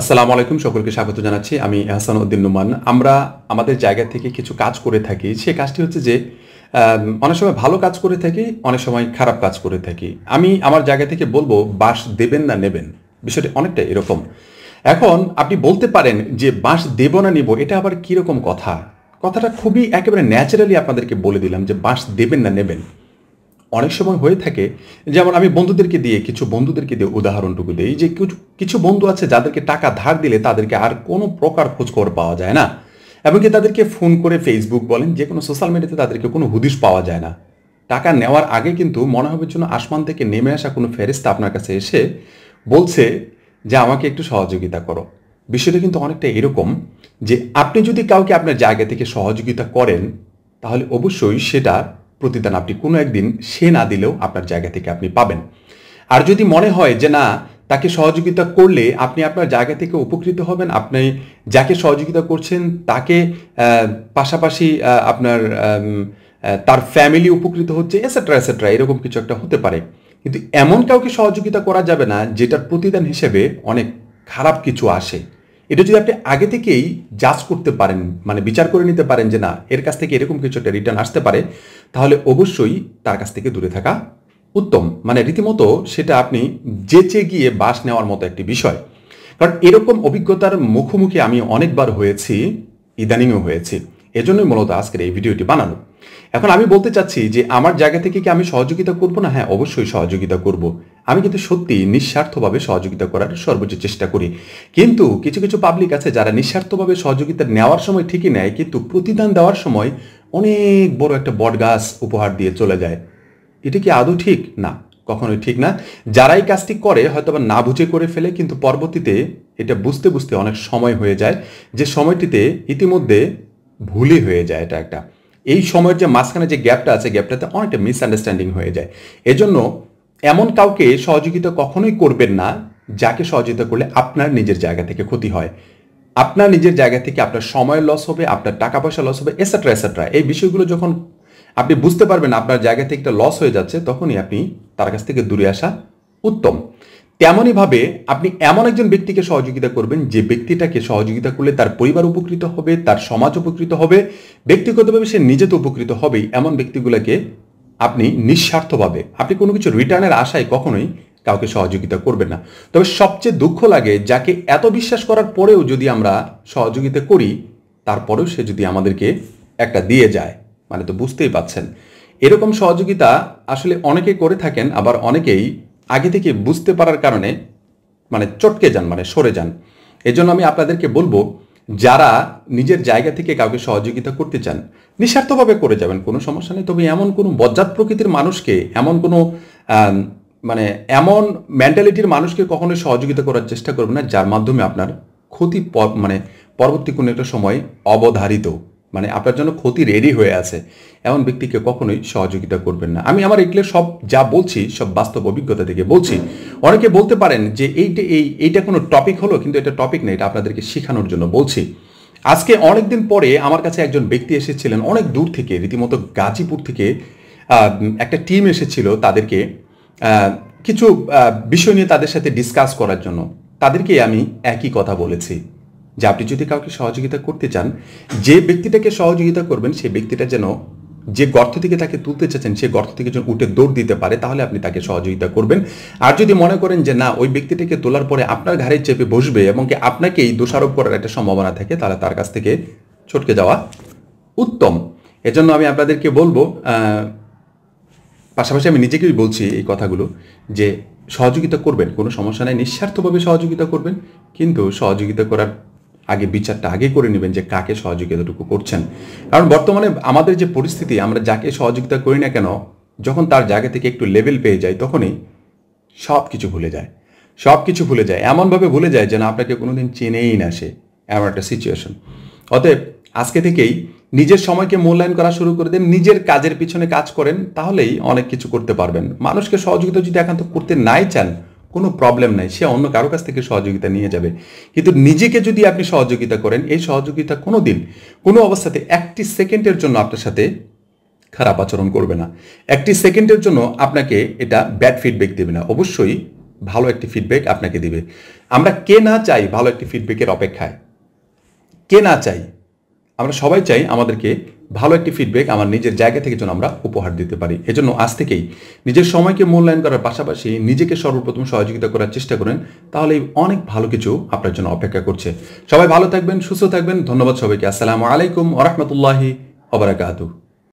আসসালামু আলাইকুম সকলকে স্বাগত জানাচ্ছি আমি এহসান উদ্দিন নুমান আমরা আমাদের জায়গা থেকে কিছু কাজ করে থাকি সে কাজটি হচ্ছে যে অনেক সময় ভালো কাজ করে থাকি অনেক সময় খারাপ কাজ করে থাকি আমি আমার জায়গা থেকে বলবো বাস দেবেন না নেবেন বিষয়টি অনেকটা এরকম এখন আপনি বলতে পারেন যে বাস দেব না নেব এটা আবার কীরকম কথা কথাটা খুবই একেবারে ন্যাচারালি আপনাদেরকে বলে দিলাম যে বাস দেবেন না নেবেন অনেক সময় হয়ে থাকে যেমন আমি বন্ধুদেরকে দিয়ে কিছু বন্ধুদেরকে দিয়ে উদাহরণটুকু দিই যে কিছু বন্ধু আছে যাদেরকে টাকা ধার দিলে তাদেরকে আর কোনো প্রকার খোঁজখবর পাওয়া যায় না এমনকি তাদেরকে ফোন করে ফেসবুক বলেন যে কোনো সোশ্যাল মিডিয়াতে তাদেরকে কোনো হুদিশ পাওয়া যায় না টাকা নেওয়ার আগে কিন্তু মনে হবে জন্য আসমান থেকে নেমে আসা কোনো ফেরিস্তা আপনার কাছে এসে বলছে যে আমাকে একটু সহযোগিতা করো বিষয়টা কিন্তু অনেকটা এরকম যে আপনি যদি কাউকে আপনার জায়গা থেকে সহযোগিতা করেন তাহলে অবশ্যই সেটা প্রতিদান আপনি কোনো একদিন সে না দিলেও আপনার জায়গা থেকে আপনি পাবেন আর যদি মনে হয় যে না তাকে সহযোগিতা করলে আপনি আপনার জায়গা থেকে উপকৃত হবেন আপনি যাকে সহযোগিতা করছেন তাকে পাশাপাশি আপনার তার ফ্যামিলি উপকৃত হচ্ছে এসেট্রা এসেট্রা এরকম কিছু একটা হতে পারে কিন্তু এমন কাউকে সহযোগিতা করা যাবে না যেটার প্রতিদান হিসেবে অনেক খারাপ কিছু আসে এটা যদি আপনি আগে থেকেই জাজ করতে পারেন মানে বিচার করে নিতে পারেন যে না এর কাছ থেকে এরকম কিছু একটা রিটার্ন আসতে পারে তাহলে অবশ্যই তার কাছ থেকে দূরে থাকা উত্তম মানে রীতিমতো সেটা আপনি যেচে গিয়ে বাস নেওয়ার মতো একটি বিষয় কারণ এরকম অভিজ্ঞতার মুখোমুখি আমি অনেকবার হয়েছি ইদানিংও হয়েছি এজন্যই মূলত আজকের এই ভিডিওটি বানানো এখন আমি বলতে চাচ্ছি যে আমার জায়গা থেকে কি আমি সহযোগিতা করব না হ্যাঁ অবশ্যই সহযোগিতা করব আমি কিন্তু সত্যি নিঃস্বার্থভাবে সহযোগিতা করার সর্বোচ্চ চেষ্টা করি কিন্তু কিছু কিছু পাবলিক আছে যারা নিঃস্বার্থভাবে সহযোগিতা নেওয়ার সময় ঠিকই নেয় কিন্তু প্রতিদান দেওয়ার সময় অনেক বড় একটা বটগাছ উপহার দিয়ে চলে যায় এটা কি আদৌ ঠিক না কখনোই ঠিক না যারাই কাজটি করে হয়তো বা না বুঝে করে ফেলে কিন্তু পরবর্তীতে এটা বুঝতে বুঝতে অনেক সময় হয়ে যায় যে সময়টিতে ইতিমধ্যে ভুলই হয়ে যায় এটা একটা এই সময়ের যে মাঝখানে যে গ্যাপটা আছে গ্যাপটাতে অনেকটা মিসআন্ডারস্ট্যান্ডিং হয়ে যায় এজন্য এমন কাউকে সহযোগিতা কখনোই করবেন না যাকে সহযোগিতা করলে আপনার নিজের জায়গা থেকে ক্ষতি হয় আপনার নিজের জায়গা থেকে আপনার সময়ের লস হবে আপনার টাকা পয়সা লস হবে এসেট্রা এসেট্রা এই বিষয়গুলো যখন আপনি বুঝতে পারবেন আপনার জায়গা থেকে একটা লস হয়ে যাচ্ছে তখনই আপনি তার কাছ থেকে দূরে আসা উত্তম তেমনইভাবে আপনি এমন একজন ব্যক্তিকে সহযোগিতা করবেন যে ব্যক্তিটাকে সহযোগিতা করলে তার পরিবার উপকৃত হবে তার সমাজ উপকৃত হবে ব্যক্তিগতভাবে সে নিজে তো উপকৃত হবেই এমন ব্যক্তিগুলোকে আপনি নিঃস্বার্থভাবে আপনি কোনো কিছু রিটার্নের আশায় কখনোই কাউকে সহযোগিতা করবেন না তবে সবচেয়ে দুঃখ লাগে যাকে এত বিশ্বাস করার পরেও যদি আমরা সহযোগিতা করি তারপরেও সে যদি আমাদেরকে একটা দিয়ে যায় মানে তো বুঝতেই পাচ্ছেন এরকম সহযোগিতা আসলে অনেকে করে থাকেন আবার অনেকেই আগে থেকে বুঝতে পারার কারণে মানে চটকে যান মানে সরে যান এজন্য আমি আপনাদেরকে বলবো যারা নিজের জায়গা থেকে কাউকে সহযোগিতা করতে চান নিঃস্বার্থভাবে করে যাবেন কোনো সমস্যা নেই তবে এমন কোনো বজ্জাত প্রকৃতির মানুষকে এমন কোনো মানে এমন মেন্টালিটির মানুষকে কখনোই সহযোগিতা করার চেষ্টা করবেন না যার মাধ্যমে আপনার ক্ষতি মানে পরবর্তী কোনো একটা সময় অবধারিত মানে আপনার জন্য ক্ষতি রেডি হয়ে আছে এমন ব্যক্তিকে কখনোই সহযোগিতা করবেন না আমি আমার এগুলো সব যা বলছি সব বাস্তব অভিজ্ঞতা থেকে বলছি অনেকে বলতে পারেন যে এইটা এই এইটা কোনো টপিক হলো কিন্তু এটা টপিক না এটা আপনাদেরকে শেখানোর জন্য বলছি আজকে অনেকদিন পরে আমার কাছে একজন ব্যক্তি এসেছিলেন অনেক দূর থেকে রীতিমতো গাজীপুর থেকে একটা টিম এসেছিল তাদেরকে কিছু বিষয় নিয়ে তাদের সাথে ডিসকাস করার জন্য তাদেরকে আমি একই কথা বলেছি যে আপনি যদি কাউকে সহযোগিতা করতে চান যে ব্যক্তিটাকে সহযোগিতা করবেন সেই ব্যক্তিটা যেন যে গর্ত থেকে তাকে তুলতে চাচ্ছেন সেই গর্ত থেকে যেন উঠে দৌড় দিতে পারে তাহলে আপনি তাকে সহযোগিতা করবেন আর যদি মনে করেন যে না ওই ব্যক্তিটাকে তোলার পরে আপনার ঘাড়ে চেপে বসবে এবং কি আপনাকেই দোষারোপ করার একটা সম্ভাবনা থাকে তাহলে তার কাছ থেকে ছটকে যাওয়া উত্তম এজন্য আমি আপনাদেরকে বলবো পাশাপাশি আমি নিজেকেই বলছি এই কথাগুলো যে সহযোগিতা করবেন কোনো সমস্যা নেই নিঃস্বার্থভাবে সহযোগিতা করবেন কিন্তু সহযোগিতা করার আগে বিচারটা আগে করে নেবেন যে কাকে সহযোগিতাটুকু করছেন কারণ বর্তমানে আমাদের যে পরিস্থিতি আমরা যাকে সহযোগিতা করি না কেন যখন তার জায়গা থেকে একটু লেভেল পেয়ে যায় তখনই সব কিছু ভুলে যায় সব কিছু ভুলে যায় এমনভাবে ভুলে যায় যেন আপনাকে কোনোদিন চেনেই না সে এমন একটা সিচুয়েশন অতএব আজকে থেকেই নিজের সময়কে মূল্যায়ন করা শুরু করে দেন নিজের কাজের পিছনে কাজ করেন তাহলেই অনেক কিছু করতে পারবেন মানুষকে সহযোগিতা যদি একান্ত করতে নাই চান কোনো প্রবলেম নাই সে অন্য কারো কাছ থেকে সহযোগিতা নিয়ে যাবে কিন্তু নিজেকে যদি আপনি সহযোগিতা করেন এই সহযোগিতা কোনো দিন কোনো অবস্থাতে একটি সেকেন্ডের জন্য আপনার সাথে খারাপ আচরণ করবে না একটি সেকেন্ডের জন্য আপনাকে এটা ব্যাড ফিডব্যাক দেবে না অবশ্যই ভালো একটি ফিডব্যাক আপনাকে দিবে আমরা কে না চাই ভালো একটি ফিডব্যাকের অপেক্ষায় কে না চাই আমরা সবাই চাই আমাদেরকে ভালো একটি ফিডব্যাক আমার নিজের জায়গা থেকে যেন আমরা উপহার দিতে পারি এজন্য আজ থেকেই নিজের সময়কে মূল্যায়ন করার পাশাপাশি নিজেকে সর্বপ্রথম সহযোগিতা করার চেষ্টা করেন তাহলে অনেক ভালো কিছু আপনার জন্য অপেক্ষা করছে সবাই ভালো থাকবেন সুস্থ থাকবেন ধন্যবাদ সবাইকে আসসালামু আলাইকুম আরহামতুল্লাহি আবরাকাতু